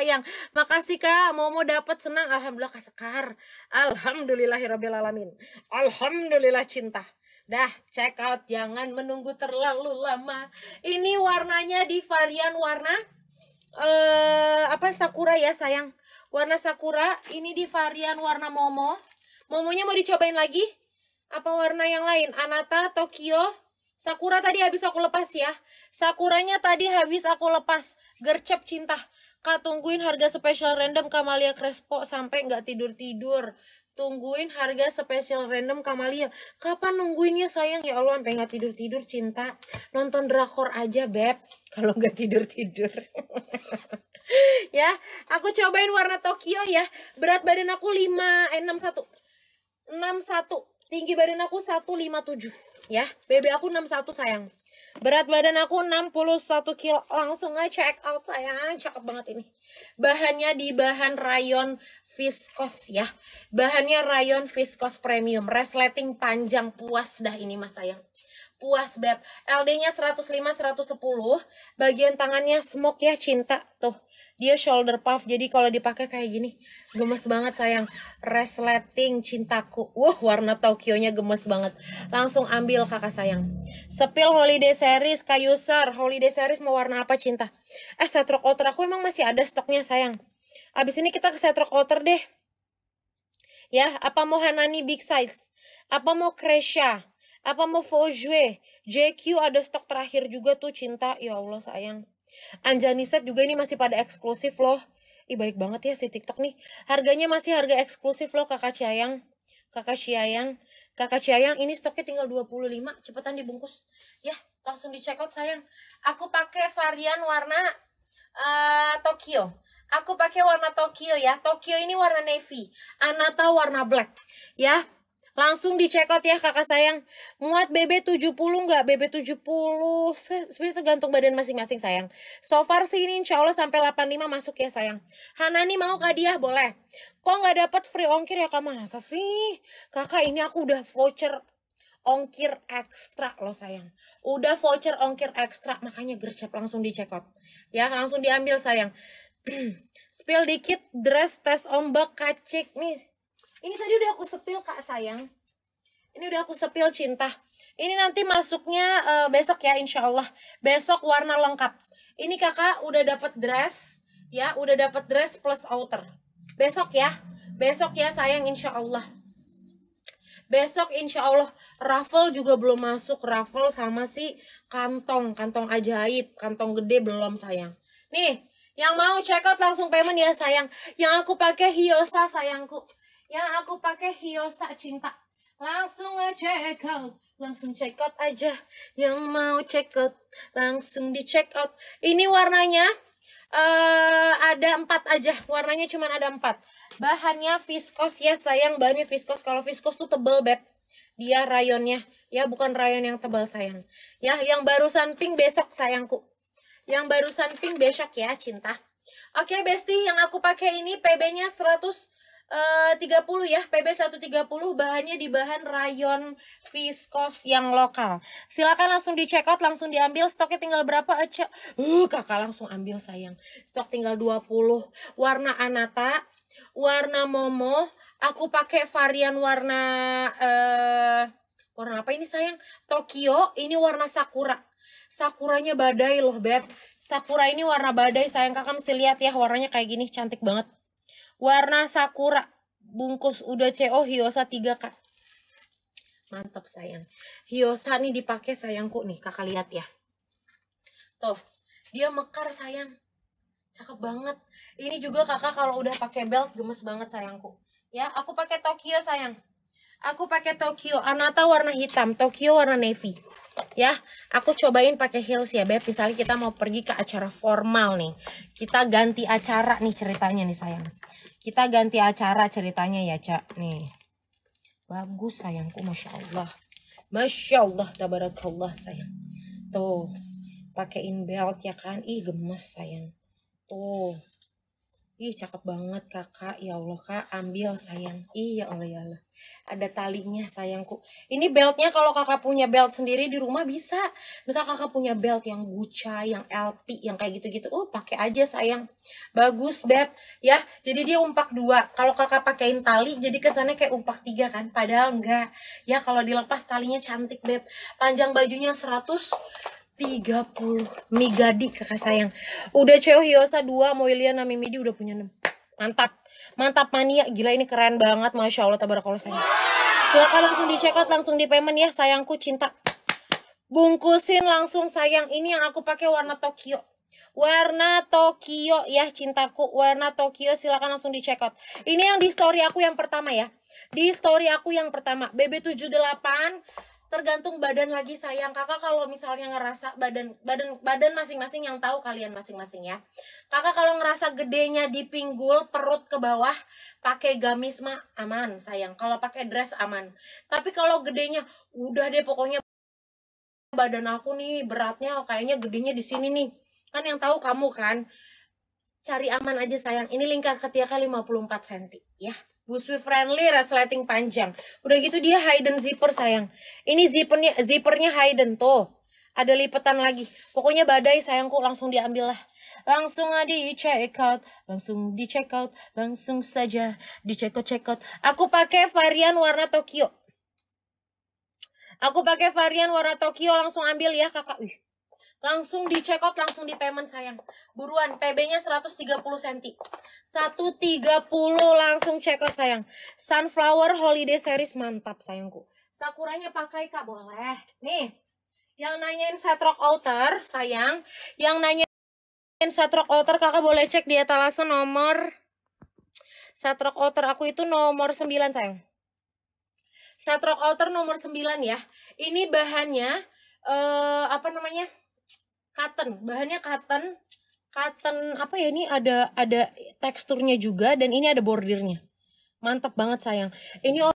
sayang. Makasih Kak, Momo dapat senang. Alhamdulillah Kak Sekar. Ya alamin. Alhamdulillah cinta. Dah, check out. Jangan menunggu terlalu lama. Ini warnanya di varian warna eh apa sakura ya sayang. Warna sakura ini di varian warna momo. Momonya mau dicobain lagi? Apa warna yang lain? Anata, Tokyo, Sakura tadi habis aku lepas ya. Sakuranya tadi habis aku lepas. Gercep cinta. Kak tungguin harga spesial random Kamalia Crespo sampai nggak tidur-tidur. Tungguin harga spesial random Kamalia. Kapan nungguinnya sayang? Ya Allah sampai nggak tidur-tidur cinta. Nonton drakor aja beb. Kalau nggak tidur-tidur. ya, aku cobain warna Tokyo ya. Berat badan aku 5 eh 61. 61. Tinggi badan aku 157 ya. BB aku 61 sayang. Berat badan aku 61 kilo. Langsung aja check out saya. Cakep banget ini. Bahannya di bahan rayon viskos ya. Bahannya rayon viskos premium. Resleting panjang puas dah ini mas sayang puas beb LD-nya 105 110 bagian tangannya smoke ya cinta tuh dia shoulder puff jadi kalau dipakai kayak gini gemes banget sayang resleting cintaku wah warna Tokyo nya gemes banget langsung ambil kakak sayang sepil holiday series kayu user holiday series mau warna apa cinta eh setrok outer aku emang masih ada stoknya sayang abis ini kita ke setrok outer deh ya apa mau Hanani big size apa mau Kresha apa mau Fojue? JQ ada stok terakhir juga tuh cinta. Ya Allah sayang. Anjani set juga ini masih pada eksklusif loh. Ih baik banget ya si TikTok nih. Harganya masih harga eksklusif loh kakak Ciayang. Kakak Ciayang. Kakak Ciayang ini stoknya tinggal 25. Cepetan dibungkus. Ya langsung dicek out sayang. Aku pakai varian warna uh, Tokyo. Aku pakai warna Tokyo ya. Tokyo ini warna navy. Anata warna black. Ya Langsung di check out ya kakak sayang. Muat BB 70 nggak? BB 70 sebenarnya tergantung badan masing-masing sayang. So far sih ini insya Allah sampai 85 masuk ya sayang. Hanani mau hadiah boleh. Kok nggak dapat free ongkir ya kak masa sih? Kakak ini aku udah voucher ongkir ekstra loh sayang. Udah voucher ongkir ekstra makanya gercep langsung di check out. Ya langsung diambil sayang. Spill dikit dress tes ombak kacik nih ini tadi udah aku sepil kak sayang. Ini udah aku sepil cinta. Ini nanti masuknya uh, besok ya insya Allah. Besok warna lengkap. Ini kakak udah dapet dress. Ya udah dapet dress plus outer. Besok ya. Besok ya sayang insya Allah. Besok insya Allah raffle juga belum masuk raffle sama si kantong kantong ajaib kantong gede belum sayang. Nih yang mau check out langsung payment ya sayang. Yang aku pakai Hiosa sayangku yang aku pakai Hiosa Cinta langsung aja check out langsung check out aja yang mau check out langsung di check out ini warnanya uh, ada empat aja warnanya cuma ada empat bahannya viskos ya sayang bahannya viskos kalau viskos tuh tebel beb dia rayonnya ya bukan rayon yang tebal sayang ya yang barusan pink besok sayangku yang barusan pink besok ya cinta oke okay, besti yang aku pakai ini pb nya 100 30 eh, ya, PB 130 bahannya di bahan rayon viskos yang lokal. Silakan langsung di check out, langsung diambil stoknya tinggal berapa aja. Uh, kakak langsung ambil sayang. Stok tinggal 20. Warna anata, warna momo, aku pakai varian warna uh, warna apa ini sayang? Tokyo, ini warna sakura. Sakuranya badai loh, Beb. Sakura ini warna badai, sayang kakak mesti lihat ya warnanya kayak gini, cantik banget warna sakura bungkus udah CO Hiosa 3 kak mantap sayang Hiosa nih dipakai sayangku nih kakak lihat ya tuh dia mekar sayang cakep banget ini juga kakak kalau udah pakai belt gemes banget sayangku ya aku pakai Tokyo sayang aku pakai Tokyo Anata warna hitam Tokyo warna navy ya aku cobain pakai heels ya beb misalnya kita mau pergi ke acara formal nih kita ganti acara nih ceritanya nih sayang kita ganti acara ceritanya ya, Cak. Nih. Bagus sayangku, Masya Allah. Masya Allah, tabarakallah sayang. Tuh, pakaiin belt ya kan. Ih, gemes sayang. Tuh. Ih cakep banget kakak, ya Allah kak, ambil sayang. Iya Allah ya Allah, ada talinya sayangku. Ini beltnya kalau kakak punya belt sendiri di rumah bisa. Misal kakak punya belt yang guca, yang LP, yang kayak gitu-gitu, oh pakai aja sayang. Bagus beb, ya. Jadi dia umpak dua. Kalau kakak pakaiin tali, jadi kesannya kayak umpak tiga kan. Padahal enggak. Ya kalau dilepas talinya cantik beb. Panjang bajunya 100 30 Migadi kakak sayang udah Ceo Hiosa 2 Moiliana midi udah punya 6 mantap mantap mania gila ini keren banget Masya Allah tabarakallah sayang silahkan langsung di check out langsung di payment ya sayangku cinta bungkusin langsung sayang ini yang aku pakai warna Tokyo warna Tokyo ya cintaku warna Tokyo silahkan langsung di check out ini yang di story aku yang pertama ya di story aku yang pertama BB78 tergantung badan lagi sayang kakak kalau misalnya ngerasa badan badan badan masing-masing yang tahu kalian masing-masing ya kakak kalau ngerasa gedenya di pinggul perut ke bawah pakai gamis mah aman sayang kalau pakai dress aman tapi kalau gedenya udah deh pokoknya badan aku nih beratnya kayaknya gedenya di sini nih kan yang tahu kamu kan cari aman aja sayang ini lingkar ketiaknya 54 cm ya Busui friendly, resleting panjang. Udah gitu dia hidden zipper sayang. Ini zippernya zippernya hidden tuh. Ada lipetan lagi. Pokoknya badai sayangku langsung diambil lah. Langsung aja di check out, langsung di check out, langsung saja di check out check out. Aku pakai varian warna Tokyo. Aku pakai varian warna Tokyo langsung ambil ya kakak. Wih, Langsung di check out, langsung di payment sayang. Buruan, PB-nya 130 cm. 130 langsung check out sayang. Sunflower Holiday Series mantap sayangku. Sakuranya pakai Kak boleh. Nih. Yang nanyain setrok outer, sayang. Yang nanyain setrok outer Kakak boleh cek di etalase nomor setrok outer aku itu nomor 9 sayang. Setrok outer nomor 9 ya. Ini bahannya uh, apa namanya? cotton bahannya cotton cotton apa ya ini ada ada teksturnya juga dan ini ada bordirnya mantap banget sayang ini